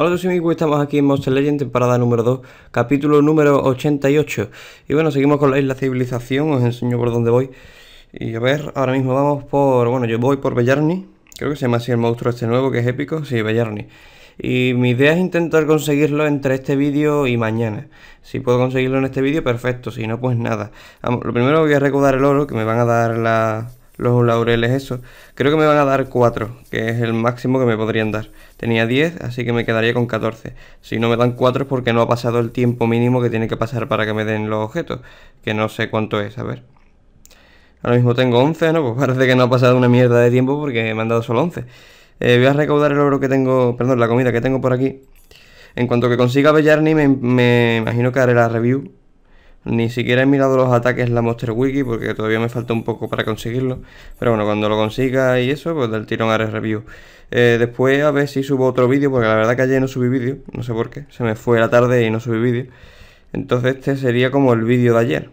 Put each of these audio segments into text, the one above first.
Hola todos amigos, estamos aquí en Monster Legend, temporada número 2, capítulo número 88 Y bueno, seguimos con la isla Civilización, os enseño por dónde voy Y a ver, ahora mismo vamos por... bueno, yo voy por Bellarni Creo que se llama así el monstruo este nuevo, que es épico, sí, Bellarni y mi idea es intentar conseguirlo entre este vídeo y mañana. Si puedo conseguirlo en este vídeo, perfecto. Si no, pues nada. Vamos, Lo primero voy a recordar el oro, que me van a dar la, los laureles eso Creo que me van a dar 4, que es el máximo que me podrían dar. Tenía 10, así que me quedaría con 14. Si no me dan 4 es porque no ha pasado el tiempo mínimo que tiene que pasar para que me den los objetos, que no sé cuánto es, a ver. Ahora mismo tengo 11, ¿no? Pues parece que no ha pasado una mierda de tiempo porque me han dado solo 11. Eh, voy a recaudar el oro que tengo, perdón, la comida que tengo por aquí. En cuanto que consiga Bellarni, me imagino que haré la review ni siquiera he mirado los ataques en la Monster Wiki porque todavía me falta un poco para conseguirlo. Pero bueno, cuando lo consiga y eso, pues del tirón haré review. Eh, después a ver si subo otro vídeo, porque la verdad que ayer no subí vídeo, no sé por qué. Se me fue la tarde y no subí vídeo. Entonces este sería como el vídeo de ayer.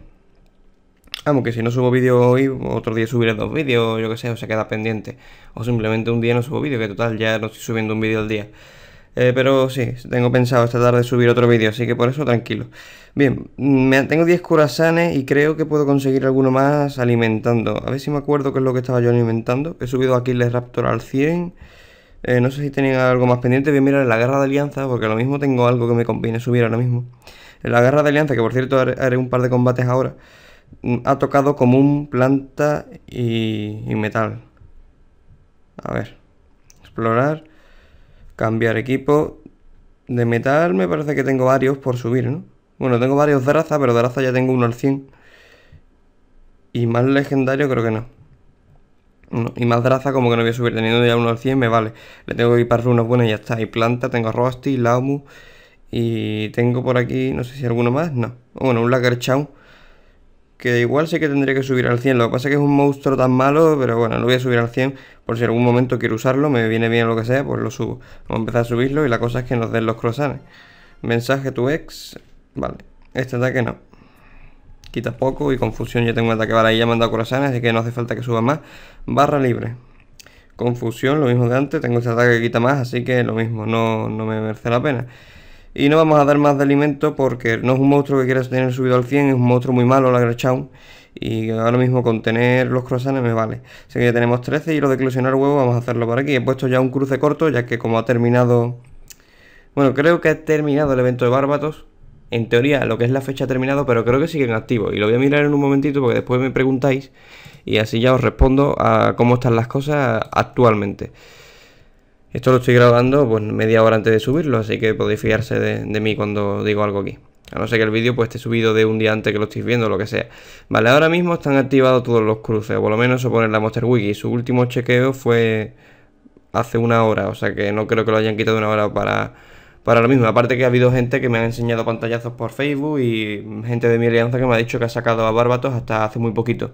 Aunque si no subo vídeo hoy, otro día subiré dos vídeos, yo que sé, o se queda pendiente. O simplemente un día no subo vídeo, que total ya no estoy subiendo un vídeo al día. Eh, pero sí, tengo pensado esta tarde subir otro vídeo, así que por eso tranquilo. Bien, me, tengo 10 curasanes y creo que puedo conseguir alguno más alimentando. A ver si me acuerdo qué es lo que estaba yo alimentando. He subido aquí el Raptor al 100. Eh, no sé si tenía algo más pendiente. Voy a mirar en la guerra de alianza, porque lo mismo tengo algo que me conviene subir ahora mismo. En eh, la guerra de alianza, que por cierto haré un par de combates ahora, mm, ha tocado común, planta y, y metal. A ver, explorar. Cambiar equipo. De metal me parece que tengo varios por subir, ¿no? Bueno, tengo varios de raza, pero de raza ya tengo uno al 100. Y más legendario creo que no. Y más de raza como que no voy a subir. Teniendo ya uno al 100 me vale. Le tengo que equipar para runas buenas y ya está. Y planta, tengo Rosti, Laumu. Y tengo por aquí, no sé si alguno más. No. Bueno, un chau que igual sé que tendría que subir al 100. Lo que pasa es que es un monstruo tan malo, pero bueno, lo voy a subir al 100 por si algún momento quiero usarlo, me viene bien lo que sea, pues lo subo. Vamos a empezar a subirlo y la cosa es que nos den los croissants. Mensaje tu ex. Vale, este ataque no. Quita poco y confusión. Yo tengo un ataque vale ahí, ya me han dado croissants, así que no hace falta que suba más. Barra libre. Confusión, lo mismo de antes. Tengo este ataque que quita más, así que lo mismo, no, no me merece la pena. Y no vamos a dar más de alimento porque no es un monstruo que quieras tener subido al 100, es un monstruo muy malo la Grachown. Y ahora mismo con tener los croissants me vale. Así que ya tenemos 13 y lo de eclosionar huevo vamos a hacerlo por aquí. He puesto ya un cruce corto ya que como ha terminado... Bueno, creo que ha terminado el evento de Bárbatos. En teoría lo que es la fecha ha terminado, pero creo que sigue en activo Y lo voy a mirar en un momentito porque después me preguntáis y así ya os respondo a cómo están las cosas actualmente. Esto lo estoy grabando pues media hora antes de subirlo, así que podéis fiarse de, mí cuando digo algo aquí. A no ser que el vídeo pues esté subido de un día antes que lo estéis viendo, lo que sea. Vale, ahora mismo están activados todos los cruces, o por lo menos eso la Monster Wiki. Su último chequeo fue hace una hora, o sea que no creo que lo hayan quitado una hora para, para lo mismo. Aparte que ha habido gente que me ha enseñado pantallazos por Facebook y gente de mi alianza que me ha dicho que ha sacado a Barbatos hasta hace muy poquito.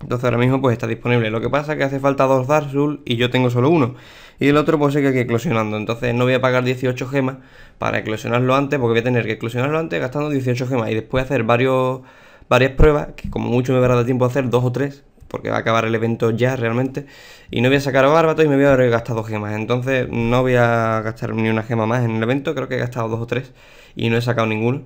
Entonces ahora mismo pues está disponible. Lo que pasa es que hace falta dos Dark Souls y yo tengo solo uno y el otro pues hay que eclosionando. Entonces no voy a pagar 18 gemas para eclosionarlo antes, porque voy a tener que eclosionarlo antes gastando 18 gemas y después hacer varios, varias pruebas, que como mucho me habrá dado tiempo a hacer dos o tres, porque va a acabar el evento ya realmente. Y no voy a sacar a Bárbato y me voy a haber gastado gemas. Entonces no voy a gastar ni una gema más en el evento. Creo que he gastado dos o tres y no he sacado ninguno.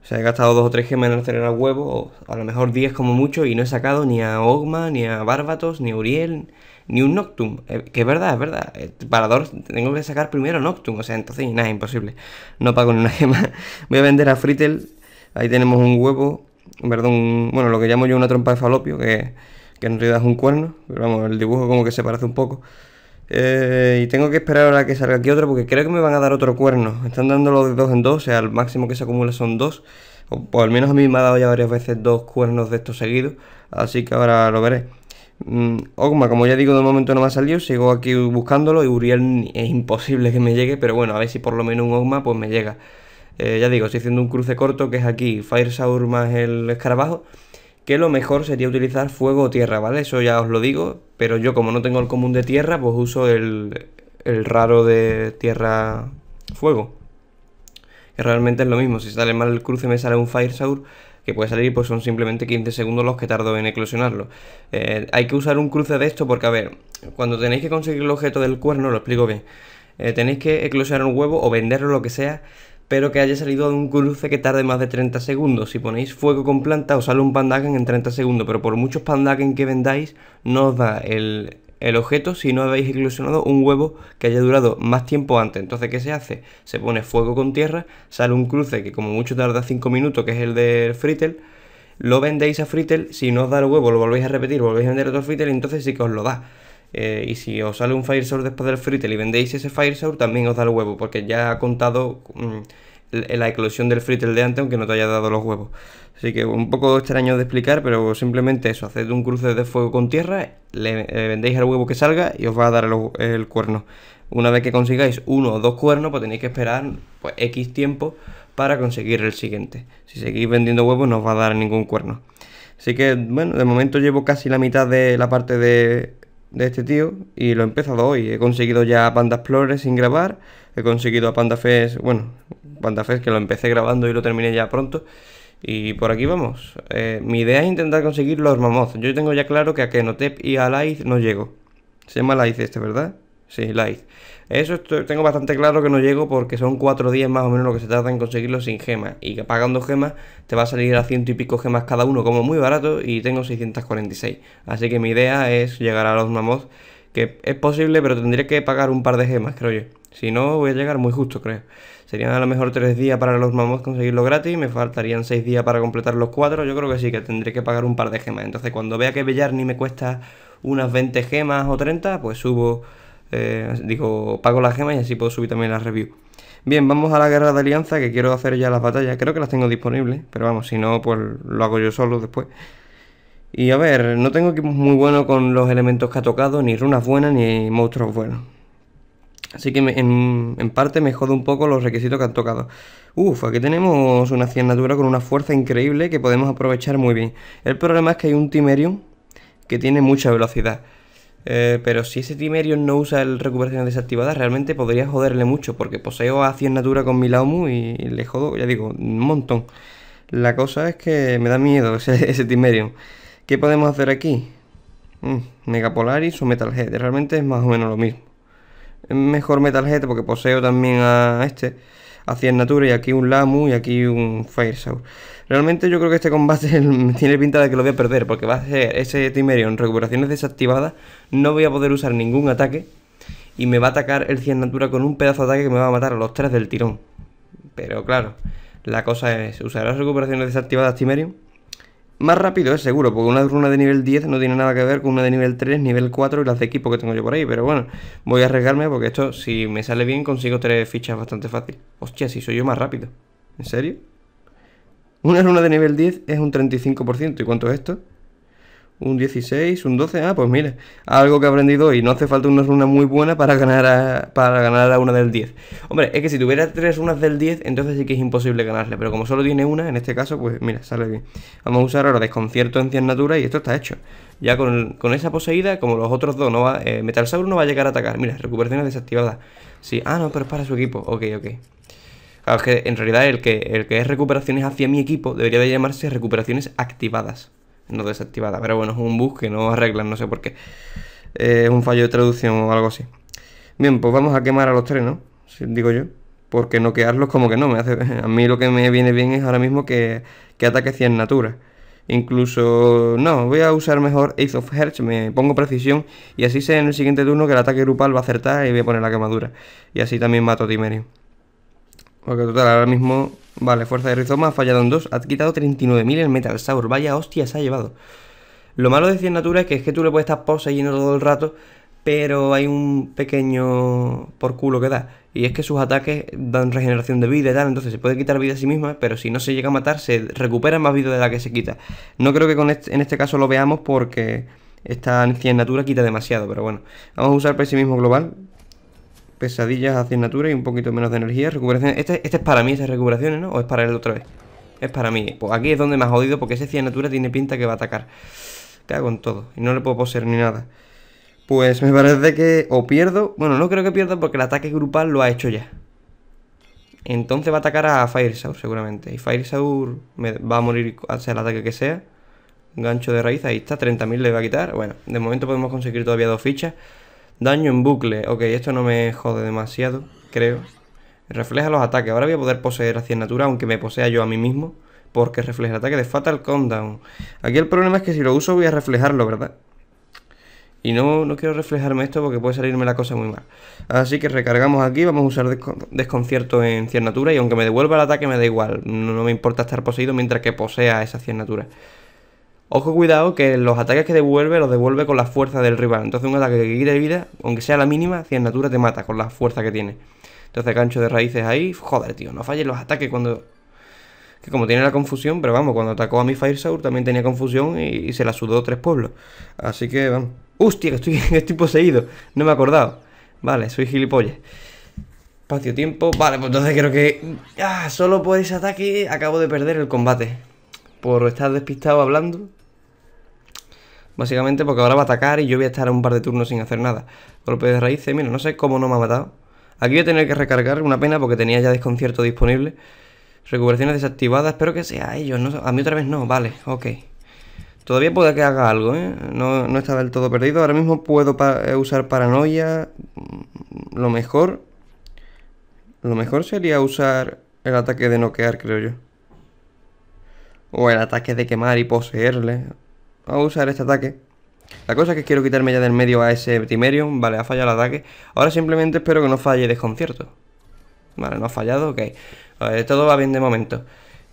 O sea, he gastado dos o tres gemas en acelerar huevo, o a lo mejor 10 como mucho, y no he sacado ni a Ogma, ni a Bárbatos, ni a Uriel, ni un Noctum. Eh, que es verdad, es verdad. Eh, para Parador tengo que sacar primero Noctum. O sea, entonces nada, imposible. No pago ni una gema. Voy a vender a Fritel. Ahí tenemos un huevo. Perdón, bueno, lo que llamo yo una trompa de falopio, que, en realidad es un cuerno. Pero vamos, el dibujo como que se parece un poco. Eh, y tengo que esperar ahora que salga aquí otro porque creo que me van a dar otro cuerno. Están dándolo de dos en dos, o sea, el máximo que se acumula son dos. O, o al menos a mí me ha dado ya varias veces dos cuernos de estos seguidos. Así que ahora lo veré. Mm, Ogma, como ya digo, de momento no me ha salido, sigo aquí buscándolo y Uriel es imposible que me llegue, pero bueno, a ver si por lo menos un Ogma pues me llega. Eh, ya digo, estoy haciendo un cruce corto que es aquí, Firesaur más el escarabajo, que lo mejor sería utilizar fuego o tierra, ¿vale? Eso ya os lo digo, pero yo como no tengo el común de tierra, pues uso el, el raro de tierra fuego. Que realmente es lo mismo, si sale mal el cruce me sale un Firesaur que puede salir, pues son simplemente 15 segundos los que tardo en eclosionarlo. Eh, hay que usar un cruce de esto porque, a ver, cuando tenéis que conseguir el objeto del cuerno, lo explico bien, eh, tenéis que eclosionar un huevo o venderlo, lo que sea, pero que haya salido de un cruce que tarde más de 30 segundos. Si ponéis fuego con planta, os sale un pandaken en 30 segundos, pero por muchos pandaken que vendáis, no os da el, el objeto si no habéis ilusionado un huevo que haya durado más tiempo antes. Entonces, ¿qué se hace? Se pone fuego con tierra, sale un cruce que como mucho tarda 5 minutos, que es el del fritel, lo vendéis a fritel, si no os da el huevo lo volvéis a repetir, volvéis a vender otro fritel, entonces sí que os lo da. Eh, y si os sale un Fire después del fritel y vendéis ese Fire también os da el huevo, porque ya ha contado... Mm, la eclosión del fritter de antes, aunque no te haya dado los huevos. Así que un poco extraño de explicar, pero simplemente eso, haced un cruce de fuego con tierra, le, vendéis el huevo que salga y os va a dar el, cuerno. Una vez que consigáis uno o dos cuernos, pues tenéis que esperar pues, X tiempo para conseguir el siguiente. Si seguís vendiendo huevos no os va a dar ningún cuerno. Así que, bueno, de momento llevo casi la mitad de la parte de, de este tío y lo he empezado hoy. He conseguido ya Panda flores sin grabar, he conseguido a Panda Fest, bueno, fe que lo empecé grabando y lo terminé ya pronto. Y por aquí vamos. Eh, mi idea es intentar conseguir los mamots. Yo tengo ya claro que a Kenotep y a Light no llego. Se llama Light este, ¿verdad? Sí, Light Eso tengo bastante claro que no llego porque son cuatro días más o menos lo que se tarda en conseguirlo sin gemas. Y que pagando gemas te va a salir a ciento y pico gemas cada uno como muy barato y tengo 646. Así que mi idea es llegar a los mamots, que es posible pero tendría que pagar un par de gemas, creo yo. Si no, voy a llegar muy justo, creo. Serían a lo mejor tres días para los mamots conseguirlo gratis, me faltarían seis días para completar los 4, Yo creo que sí, que tendré que pagar un par de gemas. Entonces, cuando vea que ni me cuesta unas 20 gemas o 30, pues subo, eh, digo, pago las gemas y así puedo subir también la review. Bien, vamos a la guerra de alianza, que quiero hacer ya las batallas. Creo que las tengo disponibles, pero vamos, si no, pues lo hago yo solo después. Y a ver, no tengo equipos muy buenos con los elementos que ha tocado, ni runas buenas, ni monstruos buenos. Así que en, parte me jodo un poco los requisitos que han tocado. Uf, aquí tenemos una Natura con una fuerza increíble que podemos aprovechar muy bien. El problema es que hay un Timerium que tiene mucha velocidad. Eh, pero si ese Timerium no usa el recuperación desactivada, realmente podría joderle mucho, porque poseo Natura con Milaumu y le jodo, ya digo, un montón. La cosa es que me da miedo ese, Timerium. ¿Qué podemos hacer aquí? mega mm, Megapolaris o Metalhead, realmente es más o menos lo mismo mejor Metalhead porque poseo también a este, a Natura y aquí un Lamu y aquí un Firesaur. Realmente yo creo que este combate tiene pinta de que lo voy a perder porque va a ser ese Timerion recuperaciones desactivadas, no voy a poder usar ningún ataque y me va a atacar el Natura con un pedazo de ataque que me va a matar a los tres del tirón. Pero claro, la cosa es, Usar las recuperaciones desactivadas Timerion? Más rápido es seguro, porque una runa de nivel 10 no tiene nada que ver con una de nivel 3, nivel 4 y las de equipo que tengo yo por ahí. Pero bueno, voy a arriesgarme porque esto, si me sale bien, consigo tres fichas bastante fácil. Hostia, si soy yo más rápido. ¿En serio? Una runa de nivel 10 es un 35%. ¿Y cuánto es esto? Un 16, un 12, ah, pues mira, algo que he aprendido hoy. No hace falta una runa muy buena para ganar a, para ganar a una del 10. Hombre, es que si tuviera tres runas del 10, entonces sí que es imposible ganarle. Pero como solo tiene una, en este caso, pues mira, sale bien. Vamos a usar ahora desconcierto en natura y esto está hecho. Ya con, esa poseída, como los otros dos, no va, eh, no va a llegar a atacar. Mira, recuperaciones desactivadas. Sí, ah, no, pero es para su equipo. Ok, ok. Claro, es que en realidad el que, el que es recuperaciones hacia mi equipo debería de llamarse recuperaciones activadas no desactivada. Pero bueno, es un bug que no arreglan, no sé por qué. Eh, es un fallo de traducción o algo así. Bien, pues vamos a quemar a los tres, ¿no? digo yo. Porque no quedarlos como que no me hace... A mí lo que me viene bien es ahora mismo que, ataque 100 natura. Incluso, no, voy a usar mejor Ace of Hertz, me pongo precisión y así sé en el siguiente turno que el ataque grupal va a acertar y voy a poner la quemadura. Y así también mato a Timerio. Porque total, ahora mismo Vale, fuerza de rizoma, ha fallado en 2. Ha quitado 39.000 en Metal Saur. Vaya hostia, se ha llevado. Lo malo de Natura es que es que tú le puedes estar poseyendo todo el rato, pero hay un pequeño por culo que da. Y es que sus ataques dan regeneración de vida y tal, entonces se puede quitar vida a sí misma, pero si no se llega a matar, se recupera más vida de la que se quita. No creo que en este caso lo veamos porque esta Natura quita demasiado, pero bueno. Vamos a usar pesimismo global, Pesadillas, asignatura y un poquito menos de energía. Recuperación. Este, este es para mí, esas recuperaciones, ¿no? ¿O es para él otra vez? Es para mí. Pues aquí es donde me ha jodido porque ese natura tiene pinta que va a atacar. hago con todo. Y no le puedo poseer ni nada. Pues me parece que o pierdo... Bueno, no creo que pierda porque el ataque grupal lo ha hecho ya. Entonces va a atacar a Firesaur seguramente. Y Firesaur me va a morir, sea el ataque que sea. Gancho de raíz, ahí está, 30.000 le va a quitar. Bueno, de momento podemos conseguir todavía dos fichas. Daño en bucle. Ok, esto no me jode demasiado, creo. Refleja los ataques. Ahora voy a poder poseer a Natura, aunque me posea yo a mí mismo. Porque refleja el ataque de Fatal Countdown. Aquí el problema es que si lo uso voy a reflejarlo, ¿verdad? Y no, no quiero reflejarme esto porque puede salirme la cosa muy mal. Así que recargamos aquí, vamos a usar desconcierto en Natura y aunque me devuelva el ataque me da igual. No, me importa estar poseído mientras que posea esa Natura. Ojo cuidado que los ataques que devuelve los devuelve con la fuerza del rival. Entonces un ataque que quiere vida, aunque sea la mínima, si natura te mata con la fuerza que tiene. Entonces gancho de raíces ahí. Joder, tío, no falles los ataques cuando... Que como tiene la confusión, pero vamos, cuando atacó a mi Firesaur también tenía confusión y, se la sudó tres pueblos. Así que vamos. ¡Hostia! Que estoy, poseído. No me he acordado. Vale, soy gilipollas. Espacio-tiempo. Vale, pues entonces creo que... Ah, solo por ese ataque acabo de perder el combate. Por estar despistado hablando Básicamente porque ahora va a atacar y yo voy a estar un par de turnos sin hacer nada. Golpe de raíces, mira, no sé cómo no me ha matado. Aquí voy a tener que recargar, una pena porque tenía ya desconcierto disponible. Recuperaciones desactivadas, espero que sea ellos, a mí otra vez no, vale, ok. Todavía puede que haga algo, ¿eh? No, está del todo perdido. Ahora mismo puedo eh, usar paranoia. Mm, lo mejor... Lo mejor sería usar el ataque de noquear, creo yo. O el ataque de quemar y poseerle. Vamos a usar este ataque. La cosa es que quiero quitarme ya del medio a ese Timerium. Vale, ha fallado el ataque. Ahora simplemente espero que no falle desconcierto. Vale, no ha fallado, ok. todo va bien de momento.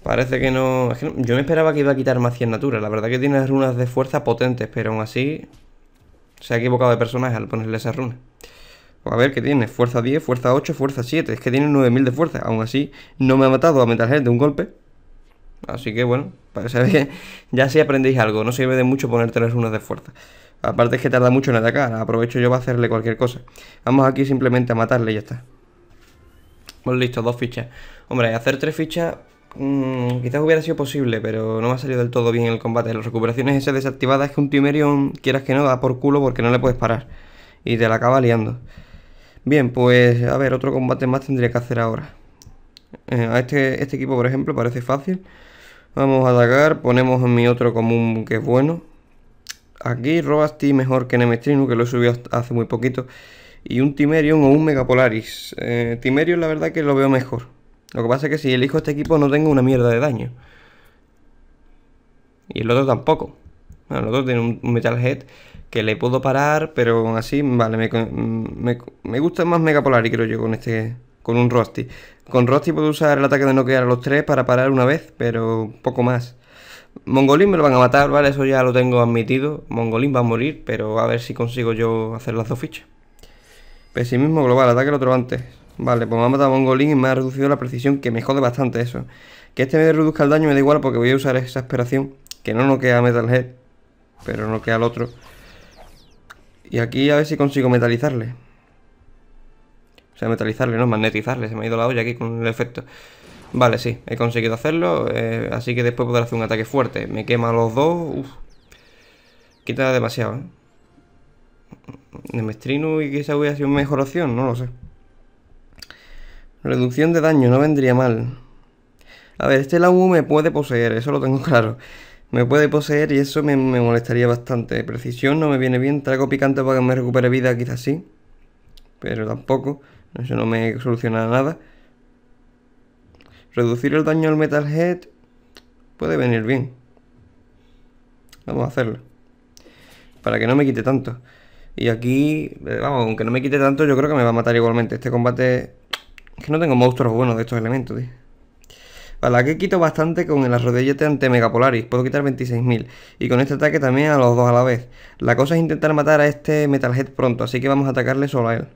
Parece que no... Yo me esperaba que iba a quitar más 100 naturas. La verdad que tiene runas de fuerza potentes, pero aún así... Se ha equivocado de personaje al ponerle esas runas pues a ver, ¿qué tiene? Fuerza 10, fuerza 8, fuerza 7. Es que tiene 9000 de fuerza. Aún así, no me ha matado a Metalhead de un golpe. Así que bueno, para saber que ya si aprendéis algo, no sirve de mucho poner tres runas de fuerza. Aparte es que tarda mucho en atacar, aprovecho yo para hacerle cualquier cosa. Vamos aquí simplemente a matarle y ya está. Pues listo, dos fichas. Hombre, hacer tres fichas mm, quizás hubiera sido posible, pero no me ha salido del todo bien el combate. Las recuperaciones esas desactivadas es que un Timerion, quieras que no, da por culo porque no le puedes parar. Y te la acaba liando. Bien, pues a ver, otro combate más tendría que hacer ahora. Eh, a este, este equipo, por ejemplo, parece fácil. Vamos a atacar, ponemos mi otro común que es bueno. Aquí Robasti mejor que Nemestrinu, que lo he subido hace muy poquito. Y un Timerion o un Megapolaris. Eh, Timerion la verdad que lo veo mejor. Lo que pasa es que si elijo este equipo no tengo una mierda de daño. Y el otro tampoco. Bueno, el otro tiene un Metal Head que le puedo parar, pero así, vale, me, mm, me, me gusta más Megapolaris creo yo con este, con un Rosti. Con Rosti puedo usar el ataque de noquear a los tres para parar una vez, pero poco más. Mongolín me lo van a matar, ¿vale? Eso ya lo tengo admitido. Mongolín va a morir, pero a ver si consigo yo hacer las dos fichas. Pesimismo global, ataque el otro antes. Vale, pues me ha matado a Mongolín y me ha reducido la precisión, que me jode bastante eso. Que este me reduzca el daño me da igual porque voy a usar exasperación, que no noquea a Metalhead, pero noquea al otro. Y aquí a ver si consigo metalizarle. O sea, metalizarle, no, magnetizarle. Se me ha ido la olla aquí con el efecto. Vale, sí, he conseguido hacerlo. Eh, así que después podré hacer un ataque fuerte. Me quema los dos. Uf. Quita demasiado, ¿eh? y quizá hubiera sido mejor opción, no lo sé. Reducción de daño, no vendría mal. A ver, este lago me puede poseer, eso lo tengo claro. Me puede poseer y eso me, me molestaría bastante. Precisión no me viene bien. Trago picante para que me recupere vida, quizás sí. Pero tampoco. Eso no me soluciona nada. Reducir el daño al Metalhead puede venir bien. Vamos a hacerlo. Para que no me quite tanto. Y aquí, eh, vamos, aunque no me quite tanto, yo creo que me va a matar igualmente. Este combate... Es que no tengo monstruos buenos de estos elementos, tío. Vale, aquí quito bastante con el arrodillete ante Megapolaris. Puedo quitar 26.000. Y con este ataque también a los dos a la vez. La cosa es intentar matar a este Metalhead pronto, así que vamos a atacarle solo a él.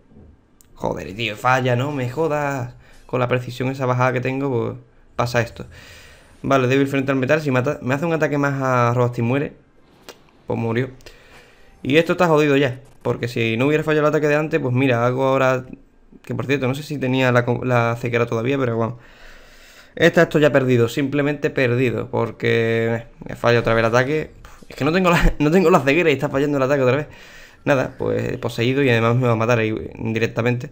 Joder, tío, falla, no me jodas. Con la precisión esa bajada que tengo, pues pasa esto. Vale, débil frente al metal. Si me hace un ataque más a y muere, pues murió. Y esto está jodido ya. Porque si no hubiera fallado el ataque de antes, pues mira, hago ahora... Que por cierto, no sé si tenía la, cequera todavía, pero bueno. Esta esto ya perdido, simplemente perdido. Porque me falla otra vez el ataque. Es que no tengo la, no tengo la ceguera y está fallando el ataque otra vez nada, pues poseído pues y además me va a matar ahí directamente.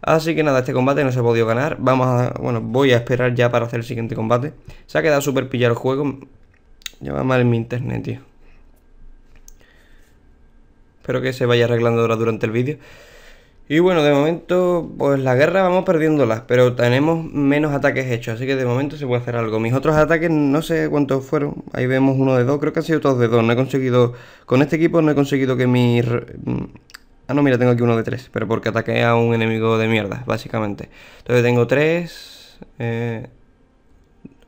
Así que nada, este combate no se ha podido ganar. Vamos a. Bueno, voy a esperar ya para hacer el siguiente combate. Se ha quedado super pillado el juego. Ya va mal mi internet, tío. Espero que se vaya arreglando ahora durante el vídeo. Y bueno, de momento, pues la guerra vamos perdiéndolas, pero tenemos menos ataques hechos, así que de momento se puede hacer algo. Mis otros ataques no sé cuántos fueron, ahí vemos uno de dos, creo que han sido todos de dos, no he conseguido, con este equipo no he conseguido que mi... Mm, ah, no, mira, tengo aquí uno de tres, pero porque ataqué a un enemigo de mierda, básicamente. Entonces tengo tres, eh,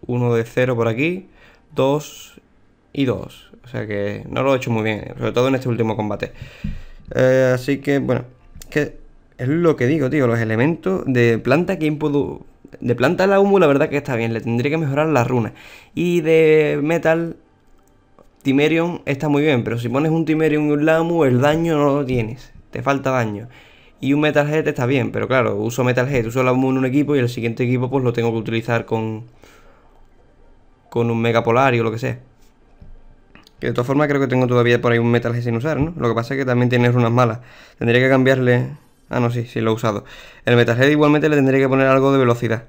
uno de cero por aquí, dos y dos. O sea que no lo he hecho muy bien, sobre todo en este último combate. Eh, así que, bueno, que es lo que digo, tío, los elementos de planta que puedo... De planta la humo la verdad que está bien, le tendría que mejorar las runas. Y de metal, Timerion está muy bien, pero si pones un Timerion y un Lamu, el daño no lo tienes, te falta daño. Y un Metalhead está bien, pero claro, uso Metalhead, uso humo en un equipo y el siguiente equipo pues lo tengo que utilizar con... Con un Mega Polar lo que sea. Que de todas formas creo que tengo todavía por ahí un Metalhead sin usar, ¿no? Lo que pasa es que también tiene runas malas. Tendría que cambiarle Ah, no, sí, sí lo he usado. El Metalhead igualmente le tendría que poner algo de velocidad.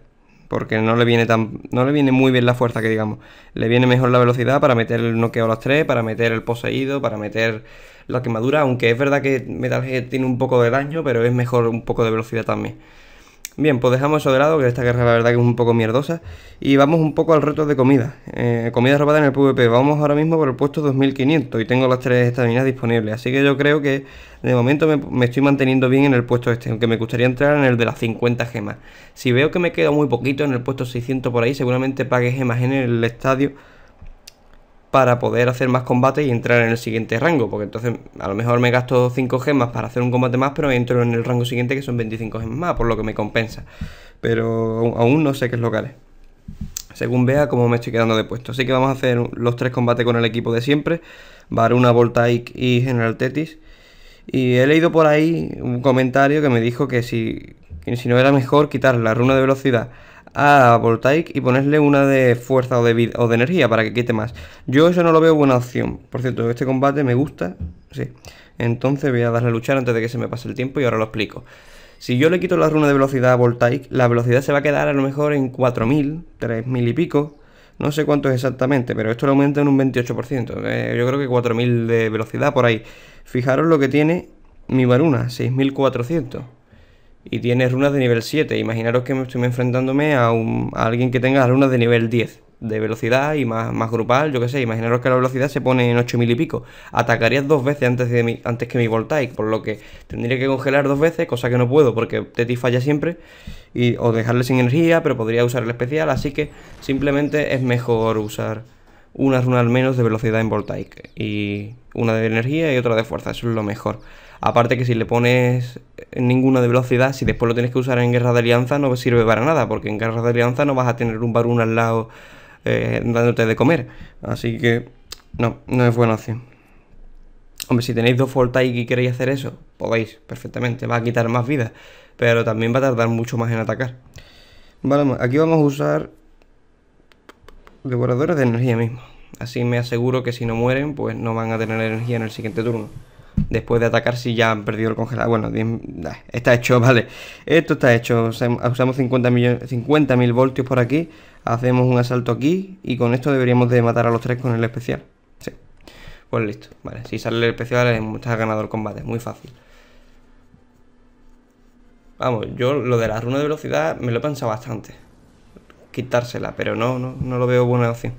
Porque no le viene tan. No le viene muy bien la fuerza que digamos. Le viene mejor la velocidad para meter el noqueo a las 3, para meter el poseído, para meter la quemadura. Aunque es verdad que Metalhead tiene un poco de daño, pero es mejor un poco de velocidad también. Bien, pues dejamos eso de lado, que esta guerra la verdad que es un poco mierdosa. Y vamos un poco al reto de comida. Eh, comida robada en el PvP. Vamos ahora mismo por el puesto 2500 y tengo las tres estaminas disponibles. Así que yo creo que de momento me, estoy manteniendo bien en el puesto este, aunque me gustaría entrar en el de las 50 gemas. Si veo que me queda muy poquito en el puesto 600 por ahí, seguramente pague gemas en el estadio para poder hacer más combates y entrar en el siguiente rango, porque entonces a lo mejor me gasto 5 gemas para hacer un combate más, pero entro en el rango siguiente que son 25 gemas más, por lo que me compensa. Pero aún no sé qué es lo que haré. Según vea cómo me estoy quedando de puesto. Así que vamos a hacer los tres combates con el equipo de siempre. Varuna, Voltaic y General Tetis. Y he leído por ahí un comentario que me dijo que si, si no era mejor quitar la runa de velocidad a Voltaic y ponerle una de fuerza o de, o de energía para que quite más. Yo eso no lo veo buena opción. Por cierto, este combate me gusta. Sí. Entonces voy a darle a luchar antes de que se me pase el tiempo y ahora lo explico. Si yo le quito la runa de velocidad a Voltaic, la velocidad se va a quedar a lo mejor en 4000, 3000 y pico. No sé cuánto es exactamente, pero esto lo aumenta en un 28%. Eh, yo creo que 4000 de velocidad por ahí. Fijaros lo que tiene mi varuna, 6400 y tiene runas de nivel 7. Imaginaros que me estoy enfrentándome a, alguien que tenga runas de nivel 10, de velocidad y más, más grupal, yo que sé. Imaginaros que la velocidad se pone en mil y pico. Atacarías dos veces antes, de mi, antes que mi Voltaic, por lo que tendría que congelar dos veces, cosa que no puedo porque Teti falla siempre. Y, o dejarle sin energía, pero podría usar el especial, así que simplemente es mejor usar una runa al menos de velocidad en Voltaic. Y una de energía y otra de fuerza, eso es lo mejor. Aparte que si le pones ninguna de velocidad, si después lo tienes que usar en guerra de alianza, no sirve para nada, porque en guerra de alianza no vas a tener un varón al lado eh, dándote de comer. Así que no, no es buena opción. Hombre, si tenéis dos Fortike y queréis hacer eso, podéis perfectamente, va a quitar más vida, pero también va a tardar mucho más en atacar. Vale, aquí vamos a usar devoradores de energía mismo. Así me aseguro que si no mueren, pues no van a tener energía en el siguiente turno después de atacar si ya han perdido el congelado Bueno, está hecho, vale. Esto está hecho. Usamos 50.000 voltios por aquí. Hacemos un asalto aquí. Y con esto deberíamos de matar a los tres con el especial. Sí. Pues listo. Vale, si sale el especial está ganado el combate. Muy fácil. Vamos, yo lo de la runa de velocidad me lo he pensado bastante. Quitársela, pero no, no, no lo veo buena opción.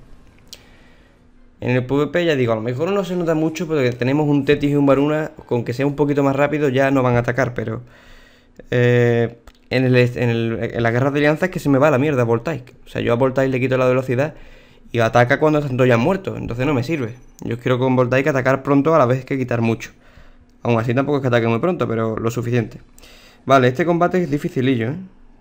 En el PvP ya digo, a lo mejor no se nota mucho porque tenemos un Tetis y un Varuna, con que sea un poquito más rápido ya no van a atacar, pero... Eh, en, la guerra de alianza es que se me va la mierda Voltaic. O sea, yo a Voltaic le quito la velocidad y ataca cuando están todos ya muertos, entonces no me sirve. Yo quiero con Voltaic atacar pronto a la vez que quitar mucho. Aún así tampoco es que ataque muy pronto, pero lo suficiente. Vale, este combate es dificilillo, ¿eh?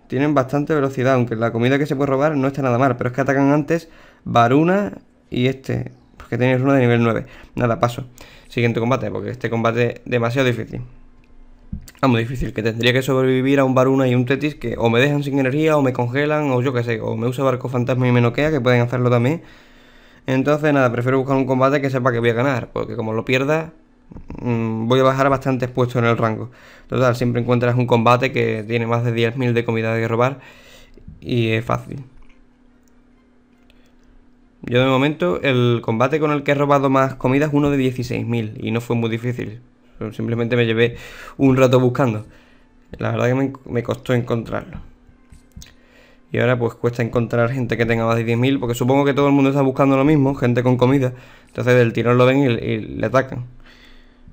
Tienen bastante velocidad, aunque la comida que se puede robar no está nada mal, pero es que atacan antes Varuna y este, que tenéis uno de nivel 9. Nada, paso. Siguiente combate, porque este combate es demasiado difícil. es ah, muy difícil, que tendría que sobrevivir a un Baruna y un Tetis que o me dejan sin energía, o me congelan, o yo qué sé, o me usa Barco Fantasma y me noquea, que pueden hacerlo también. Entonces, nada, prefiero buscar un combate que sepa que voy a ganar, porque como lo pierda, mm, voy a bajar bastante puestos en el rango. Total, siempre encuentras un combate que tiene más de 10.000 de comida de robar y es fácil. Yo de momento, el combate con el que he robado más comida es uno de 16.000 y no fue muy difícil. Simplemente me llevé un rato buscando. La verdad que me, costó encontrarlo. Y ahora pues cuesta encontrar gente que tenga más de 10.000 porque supongo que todo el mundo está buscando lo mismo, gente con comida. Entonces del tirón lo ven y, y le atacan.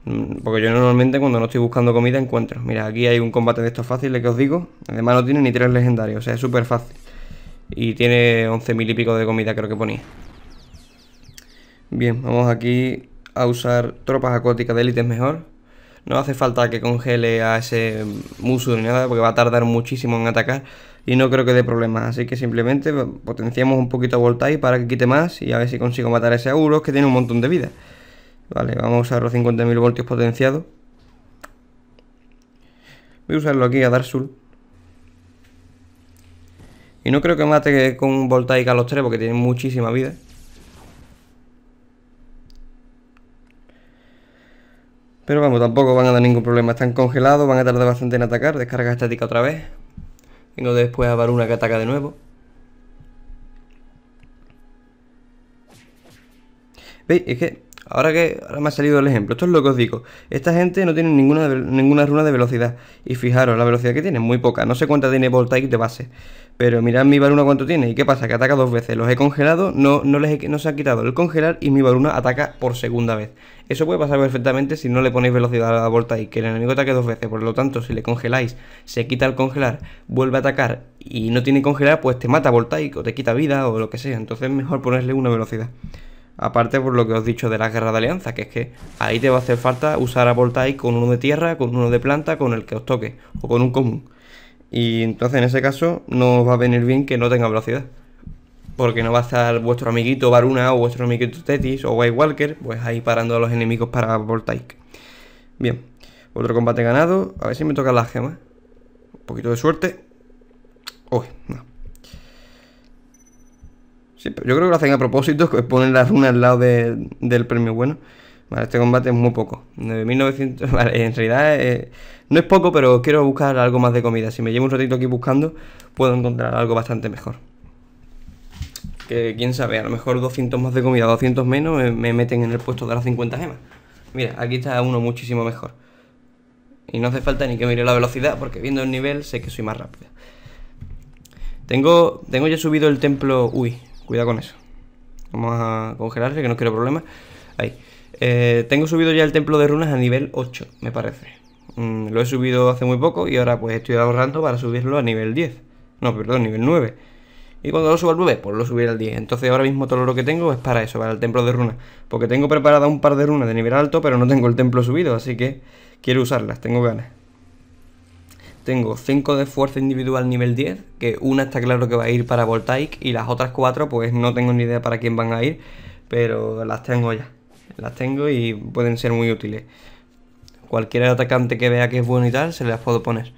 Mm, porque yo normalmente cuando no estoy buscando comida encuentro. Mira, aquí hay un combate de estos fáciles que os digo. Además no tiene ni tres legendarios, o sea, es súper fácil. Y tiene 11.000 y pico de comida creo que ponía. Bien, vamos aquí a usar tropas acóticas de élite mejor. No hace falta que congele a ese muso ni nada, porque va a tardar muchísimo en atacar y no creo que dé problemas. Así que simplemente potenciamos un poquito a para que quite más y a ver si consigo matar a ese Auros que tiene un montón de vida. Vale, vamos a usar los 50.000 voltios potenciados. Voy a usarlo aquí a Darsul. Y no creo que mate con Voltaic a los tres porque tiene muchísima vida. Pero vamos, tampoco van a dar ningún problema. Están congelados, van a tardar bastante en atacar. Descarga estática otra vez. Tengo después a Varuna que ataca de nuevo. ¿Veis? Es que Ahora que ahora me ha salido el ejemplo, esto es lo que os digo. Esta gente no tiene ninguna, ninguna runa de velocidad. Y fijaros, la velocidad que tiene muy poca. No sé cuánta tiene Voltaic de base. Pero mirad mi Varuna cuánto tiene. ¿Y qué pasa? Que ataca dos veces. Los he congelado, no, no, les no se ha quitado el congelar y mi Varuna ataca por segunda vez. Eso puede pasar perfectamente si no le ponéis velocidad a Voltaic, que el enemigo ataque dos veces. Por lo tanto, si le congeláis, se quita el congelar, vuelve a atacar y no tiene congelar, pues te mata Voltaic o te quita vida o lo que sea. Entonces es mejor ponerle una velocidad. Aparte por lo que os he dicho de las guerras de alianza, que es que ahí te va a hacer falta usar a Voltaic con uno de tierra, con uno de planta, con el que os toque, o con un común. Y entonces en ese caso no os va a venir bien que no tenga velocidad. Porque no va a estar vuestro amiguito Varuna o vuestro amiguito Tetis o White Walker, pues ahí parando a los enemigos para Voltaic. Bien, otro combate ganado. A ver si me toca las gemas. Un poquito de suerte. Uy, no yo creo que lo hacen a propósito, que ponen las runa al lado del premio bueno. Vale, este combate es muy poco. 9900. vale, en realidad eh, no es poco, pero quiero buscar algo más de comida. Si me llevo un ratito aquí buscando, puedo encontrar algo bastante mejor. Que quién sabe, a lo mejor 200 más de comida, 200 menos, eh, me, meten en el puesto de las 50 gemas. Mira, aquí está uno muchísimo mejor. Y no hace falta ni que mire la velocidad, porque viendo el nivel sé que soy más rápido. Tengo, tengo ya subido el templo... Uy, Cuidado con eso. Vamos a congelarse, que no quiero problemas. Ahí. Eh, tengo subido ya el templo de runas a nivel 8, me parece. Mm, lo he subido hace muy poco y ahora pues estoy ahorrando para subirlo a nivel 10. No, perdón, nivel 9. Y cuando lo suba al 9, pues lo subiré al 10. Entonces ahora mismo todo lo que tengo es para eso, para el templo de runas. Porque tengo preparada un par de runas de nivel alto, pero no tengo el templo subido, así que quiero usarlas, tengo ganas. Tengo 5 de fuerza individual nivel 10, que una está claro que va a ir para Voltaic y las otras 4 pues no tengo ni idea para quién van a ir, pero las tengo ya. Las tengo y pueden ser muy útiles. Cualquier atacante que vea que es bueno y tal, se las puedo poner.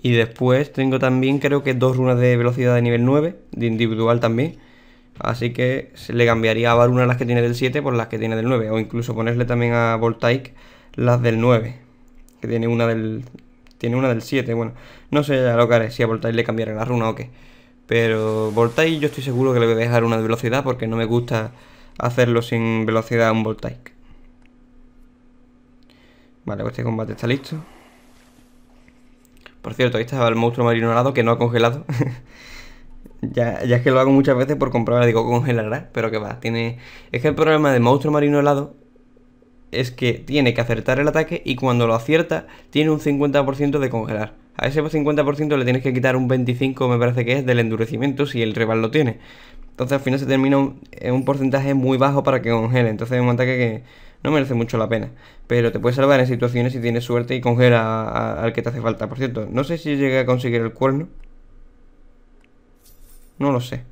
Y después tengo también creo que dos runas de velocidad de nivel 9, de individual también. Así que se le cambiaría a Varuna las que tiene del 7 por las que tiene del 9. O incluso ponerle también a Voltaic las del 9 que tiene una del tiene una del 7, bueno, no sé a lo que haré, si a Voltaic le cambiaré la runa o qué. Pero Voltaic yo estoy seguro que le voy a dejar una de velocidad porque no me gusta hacerlo sin velocidad a un Voltaic. Vale, pues este combate está listo. Por cierto, ahí está el monstruo marino helado que no ha congelado. ya, ya es que lo hago muchas veces por comprobar, digo, congelará, pero que va. Tiene... Es que el problema de monstruo marino helado es que tiene que acertar el ataque y cuando lo acierta tiene un 50% de congelar. A ese 50% le tienes que quitar un 25, me parece que es, del endurecimiento si el rival lo tiene. Entonces al final se termina en un porcentaje muy bajo para que congele. Entonces es un ataque que no merece mucho la pena. Pero te puede salvar en situaciones si tienes suerte y congela al que te hace falta. Por cierto, no sé si llegué a conseguir el cuerno. No lo sé.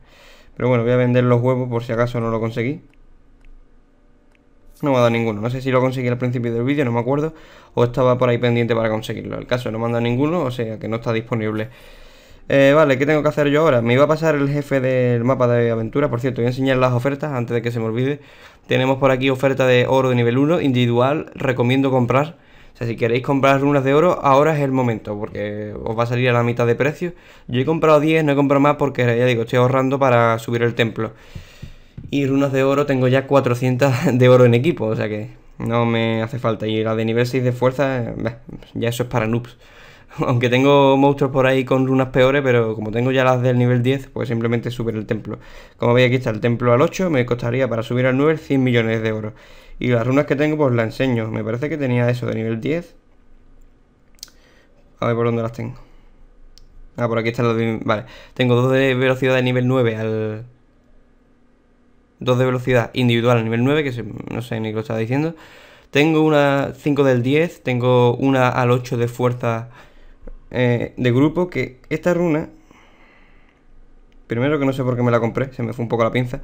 Pero bueno, voy a vender los huevos por si acaso no lo conseguí. No me ha dado ninguno. No sé si lo conseguí al principio del vídeo, no me acuerdo. O estaba por ahí pendiente para conseguirlo. El caso, no me dado ninguno, o sea que no está disponible. Eh, vale, ¿qué tengo que hacer yo ahora? Me iba a pasar el jefe del mapa de aventura, por cierto, voy a enseñar las ofertas antes de que se me olvide. Tenemos por aquí oferta de oro de nivel 1, individual, recomiendo comprar. O sea, si queréis comprar runas de oro, ahora es el momento, porque os va a salir a la mitad de precio. Yo he comprado 10, no he comprado más porque ya digo, estoy ahorrando para subir el templo. Y runas de oro tengo ya 400 de oro en equipo, o sea que no me hace falta. Y las de nivel 6 de fuerza, ya eso es para noobs. Aunque tengo monstruos por ahí con runas peores, pero como tengo ya las del nivel 10, pues simplemente subir el templo. Como veis aquí está el templo al 8, me costaría para subir al 9 100 millones de oro. Y las runas que tengo pues las enseño. Me parece que tenía eso de nivel 10. A ver por dónde las tengo. Ah, por aquí están las Vale, tengo dos de velocidad de nivel 9 al 2 de velocidad individual a nivel 9, que no sé ni lo estaba diciendo. Tengo una 5 del 10, tengo una al 8 de fuerza eh, de grupo, que esta runa, primero que no sé por qué me la compré, se me fue un poco la pinza,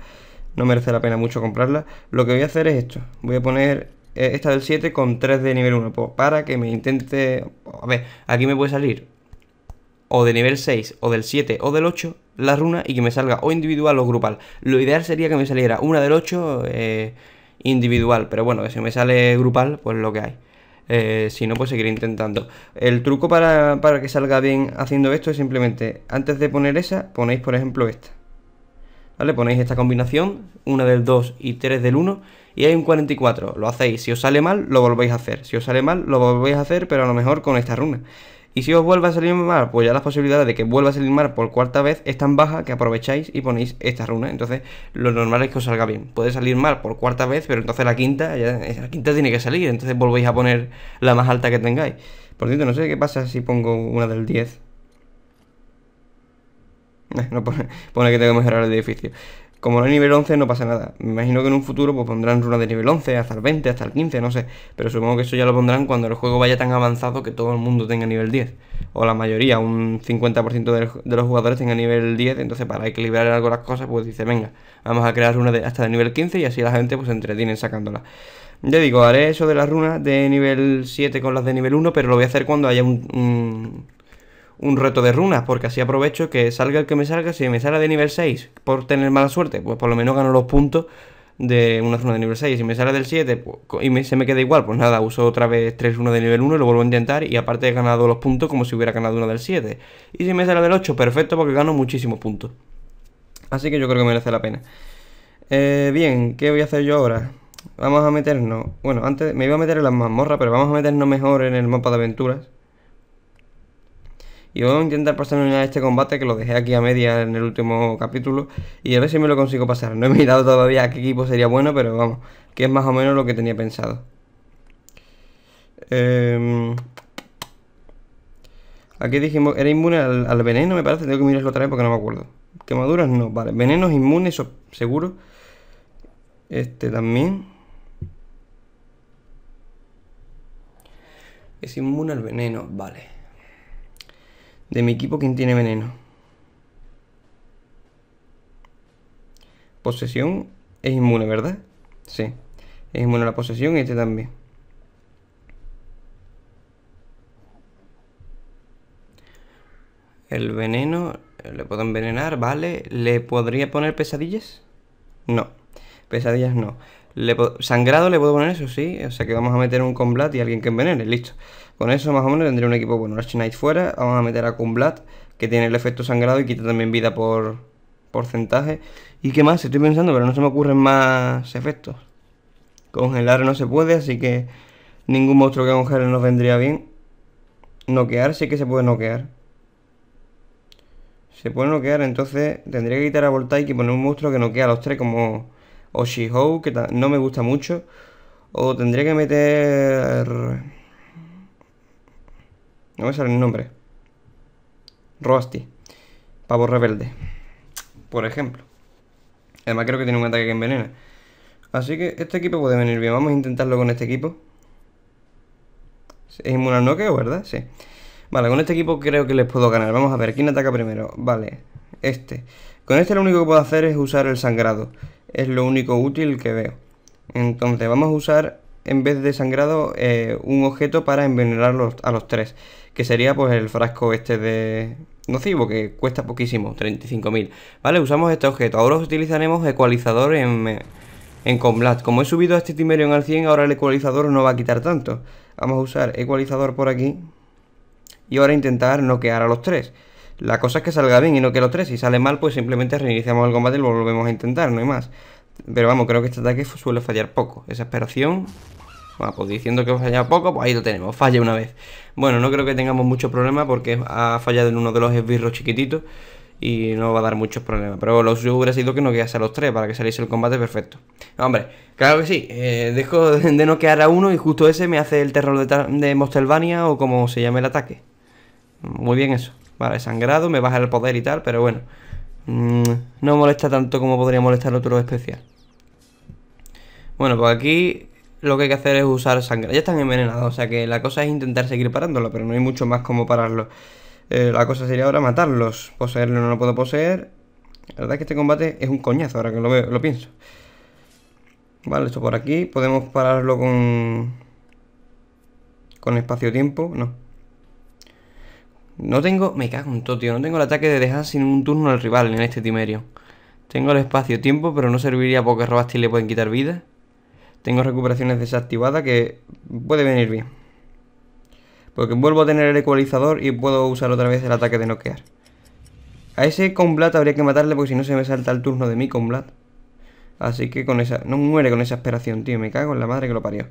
no merece la pena mucho comprarla. Lo que voy a hacer es esto, voy a poner eh, esta del 7 con 3 de nivel 1, pues, para que me intente... A ver, aquí me puede salir o de nivel 6, o del 7, o del 8, la runa y que me salga o individual o grupal. Lo ideal sería que me saliera una del 8 eh, individual, pero bueno, si me sale grupal, pues lo que hay. Eh, si no, pues seguiré intentando. El truco para, para que salga bien haciendo esto es simplemente, antes de poner esa, ponéis por ejemplo esta. ¿Vale? Ponéis esta combinación, una del 2 y 3 del 1, y hay un 44. Lo hacéis, si os sale mal, lo volvéis a hacer. Si os sale mal, lo volvéis a hacer, pero a lo mejor con esta runa. Y si os vuelve a salir mal, pues ya las posibilidades de que vuelva a salir mal por cuarta vez es tan baja que aprovecháis y ponéis esta runa. Entonces, lo normal es que os salga bien. Puede salir mal por cuarta vez, pero entonces la quinta, la quinta tiene que salir. Entonces volvéis a poner la más alta que tengáis. Por cierto, no sé qué pasa si pongo una del 10. Eh, no pone, pone que tengo que mejorar el edificio. Como no hay nivel 11 no pasa nada. Me imagino que en un futuro pues, pondrán runas de nivel 11, hasta el 20, hasta el 15, no sé. Pero supongo que eso ya lo pondrán cuando el juego vaya tan avanzado que todo el mundo tenga nivel 10. O la mayoría, un 50% de los jugadores tenga nivel 10. Entonces para equilibrar algo las cosas pues dice, venga, vamos a crear runas hasta de nivel 15 y así la gente pues se entretiene sacándolas. Ya digo, haré eso de las runas de nivel 7 con las de nivel 1, pero lo voy a hacer cuando haya un, un reto de runas, porque así aprovecho que salga el que me salga, si me sale de nivel 6 por tener mala suerte, pues por lo menos gano los puntos de una runa de nivel 6, si me sale del 7 pues, y se me queda igual, pues nada, uso otra vez 3 runas de nivel 1 y lo vuelvo a intentar y aparte he ganado los puntos como si hubiera ganado una del 7. Y si me sale del 8, perfecto porque gano muchísimos puntos. Así que yo creo que merece la pena. Eh, bien, ¿qué voy a hacer yo ahora? Vamos a meternos, bueno, antes me iba a meter en las mazmorras, pero vamos a meternos mejor en el mapa de aventuras. Y voy a intentar pasarme a este combate que lo dejé aquí a media en el último capítulo. Y a ver si me lo consigo pasar. No he mirado todavía a qué equipo sería bueno, pero vamos, que es más o menos lo que tenía pensado. Em, aquí dijimos, era inmune al, veneno, me parece. Tengo que mirarlo otra vez porque no me acuerdo. Quemaduras no, vale. Venenos eso seguro. Este también. Es inmune al veneno, vale. De mi equipo, ¿quién tiene veneno? Posesión es inmune, ¿verdad? Sí. Es inmune la posesión y este también. El veneno... Le puedo envenenar, ¿vale? ¿Le podría poner pesadillas? No. Pesadillas no. Le sangrado le puedo poner eso, sí. O sea que vamos a meter un Comblat y alguien que envenene, listo. Con eso más o menos tendría un equipo bueno. Archknight fuera, vamos a meter a Comblat. que tiene el efecto sangrado y quita también vida por porcentaje. ¿Y qué más? Estoy pensando, pero no se me ocurren más efectos. Congelar no se puede, así que ningún monstruo que congele nos vendría bien. Noquear sí que se puede noquear. Se puede noquear, entonces tendría que quitar a Voltaic y poner un monstruo que noquea a los tres como o she que no me gusta mucho. O tendría que meter... No me sale el nombre. Rusty. Pavo rebelde. Por ejemplo. Además creo que tiene un ataque que envenena. Así que este equipo puede venir bien. Vamos a intentarlo con este equipo. Es inmune al noqueo, ¿verdad? Sí. Vale, con este equipo creo que les puedo ganar. Vamos a ver, ¿quién ataca primero? Vale, este. Con este lo único que puedo hacer es usar el sangrado es lo único útil que veo. Entonces vamos a usar en vez de sangrado eh, un objeto para envenenar los, a los tres, que sería pues el frasco este de nocivo, que cuesta poquísimo, 35.000. Vale, usamos este objeto. Ahora utilizaremos ecualizador en, en Como he subido a este en al 100, ahora el ecualizador no va a quitar tanto. Vamos a usar ecualizador por aquí y ahora intentar noquear a los tres. La cosa es que salga bien y no que los tres. Si sale mal, pues simplemente reiniciamos el combate y lo volvemos a intentar, no hay más. Pero vamos, creo que este ataque suele fallar poco. esperación Bueno, pues diciendo que falla poco, pues ahí lo tenemos, falla una vez. Bueno, no creo que tengamos mucho problema porque ha fallado en uno de los esbirros chiquititos y no va a dar muchos problemas. Pero lo suyo hubiera sido que no quedase a los tres para que saliese el combate perfecto. hombre, claro que sí. Eh, dejo de no quedar a uno y justo ese me hace el terror de, de Mostelvania o como se llame el ataque. Muy bien eso. Vale, sangrado, me baja el poder y tal, pero bueno. Mm, no molesta tanto como podría molestar otro especial. Bueno, pues aquí lo que hay que hacer es usar sangre. Ya están envenenados, o sea que la cosa es intentar seguir parándolo, pero no hay mucho más como pararlo. Eh, la cosa sería ahora matarlos. Poseerlo no lo puedo poseer. La verdad es que este combate es un coñazo, ahora que lo, veo, lo pienso. Vale, esto por aquí. Podemos pararlo con... Con espacio-tiempo, no. No tengo... Me cago en todo, tío. No tengo el ataque de dejar sin un turno al rival en este Timerio. Tengo el espacio-tiempo, pero no serviría porque robaste le pueden quitar vida. Tengo recuperaciones desactivadas que puede venir bien. Porque vuelvo a tener el ecualizador y puedo usar otra vez el ataque de noquear. A ese Comblat habría que matarle porque si no se me salta el turno de mi Comblat. Así que con esa... No muere con esa esperación, tío. Me cago en la madre que lo parió.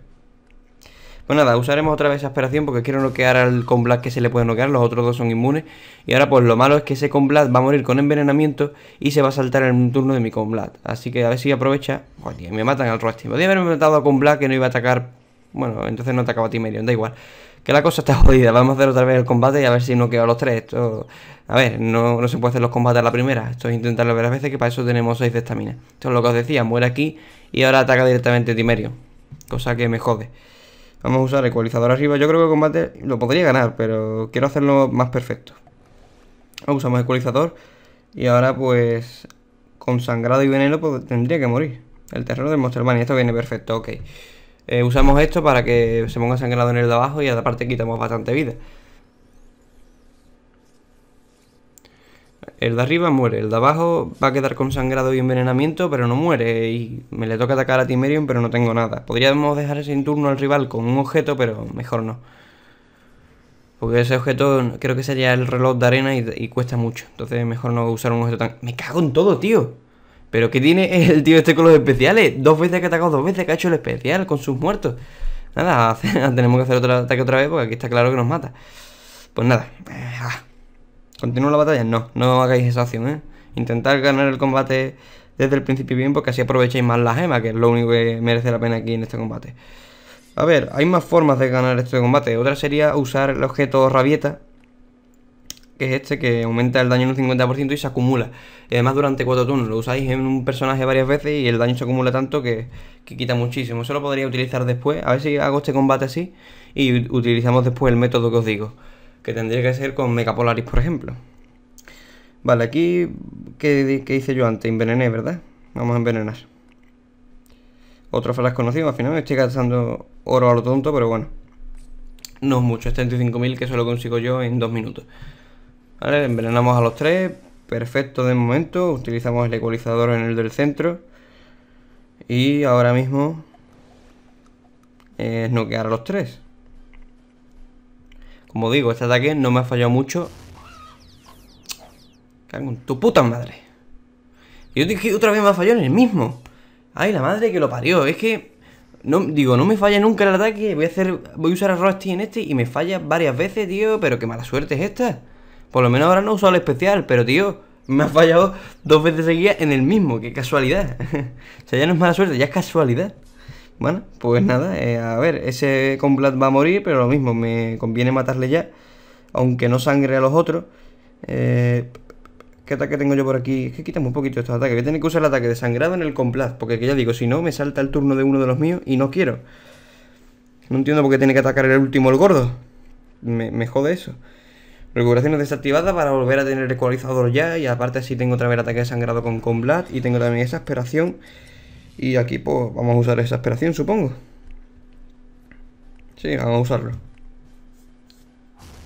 Pues nada, usaremos otra vez esa aspiración porque quiero noquear al Comblad que se le puede noquear, los otros dos son inmunes. Y ahora pues lo malo es que ese Comblad va a morir con envenenamiento y se va a saltar en un turno de mi Comblad. Así que a ver si aprovecha. Joder, me matan al Rusty. Podría haberme matado a Conblad que no iba a atacar. Bueno, entonces no atacaba a Timerion, da igual. Que la cosa está jodida. Vamos a hacer otra vez el combate y a ver si no a los tres. A ver, no, no se puede hacer los combates a la primera. Esto es intentarlo a veces que para eso tenemos 6 de estamina. Esto es lo que os decía, muere aquí y ahora ataca directamente Timerio. Cosa que me jode. Vamos a usar ecualizador arriba. Yo creo que combate lo podría ganar, pero quiero hacerlo más perfecto. Usamos ecualizador. Y ahora pues con sangrado y veneno pues, tendría que morir. El terreno del Monster Y Esto viene perfecto, ok. Eh, usamos esto para que se ponga sangrado en el de abajo y aparte quitamos bastante vida. El de arriba muere, el de abajo va a quedar con sangrado y envenenamiento, pero no muere. Y me le toca atacar a Timerion, pero no tengo nada. Podríamos dejar ese turno al rival con un objeto, pero mejor no. Porque ese objeto creo que sería el reloj de arena y, cuesta mucho. Entonces mejor no usar un objeto tan... ¡Me cago en todo, tío! ¿Pero qué tiene el tío este con los especiales? Dos veces que ha atacado, dos veces que ha hecho el especial con sus muertos. Nada, tenemos que hacer otro ataque otra vez porque aquí está claro que nos mata. Pues nada. Eh, ah. Continúa la batalla, no, no hagáis esa acción, ¿eh? Intentar ganar el combate desde el principio bien, porque así aprovecháis más la gema, que es lo único que merece la pena aquí en este combate. A ver, hay más formas de ganar este combate. Otra sería usar el objeto rabieta, que es este, que aumenta el daño en un 50% y se acumula. Y además durante 4 turnos lo usáis en un personaje varias veces y el daño se acumula tanto que, que quita muchísimo. Eso lo podría utilizar después, a ver si hago este combate así y utilizamos después el método que os digo que tendría que ser con Megapolaris, por ejemplo. Vale, aquí, ¿qué, qué hice yo antes? Envenené, ¿verdad? Vamos a envenenar. Otro flash conocido, al final me estoy gastando oro a lo tonto, pero bueno. No es mucho, es 35.000 que solo consigo yo en dos minutos. Vale, envenenamos a los tres, perfecto de momento. Utilizamos el ecualizador en el del centro. Y ahora mismo es eh, noquear a los tres. Como digo, este ataque no me ha fallado mucho. Cago tu puta madre. Yo dije otra vez me ha fallado en el mismo. Ay, la madre que lo parió. Es que... No, digo, no me falla nunca el ataque. Voy a hacer. Voy a usar a Rusty en este y me falla varias veces, tío. Pero qué mala suerte es esta. Por lo menos ahora no uso el especial, pero tío, me ha fallado dos veces seguidas en el mismo. Qué casualidad. o sea, ya no es mala suerte, ya es casualidad. Bueno, pues nada, eh, a ver, ese Comblad va a morir, pero lo mismo, me conviene matarle ya, aunque no sangre a los otros. Eh, ¿Qué ataque tengo yo por aquí? Es que quitamos un poquito estos ataques. Voy a tener que usar el ataque de sangrado en el Comblad, porque ya digo, si no, me salta el turno de uno de los míos y no quiero. No entiendo por qué tiene que atacar el último el gordo. Me, jode eso. Recuperaciones desactivada para volver a tener ecualizador ya, y aparte si tengo otra vez ataque de sangrado con Comblad, y tengo también esa aspiración... Y aquí pues vamos a usar esa esperación supongo. Sí, vamos a usarlo.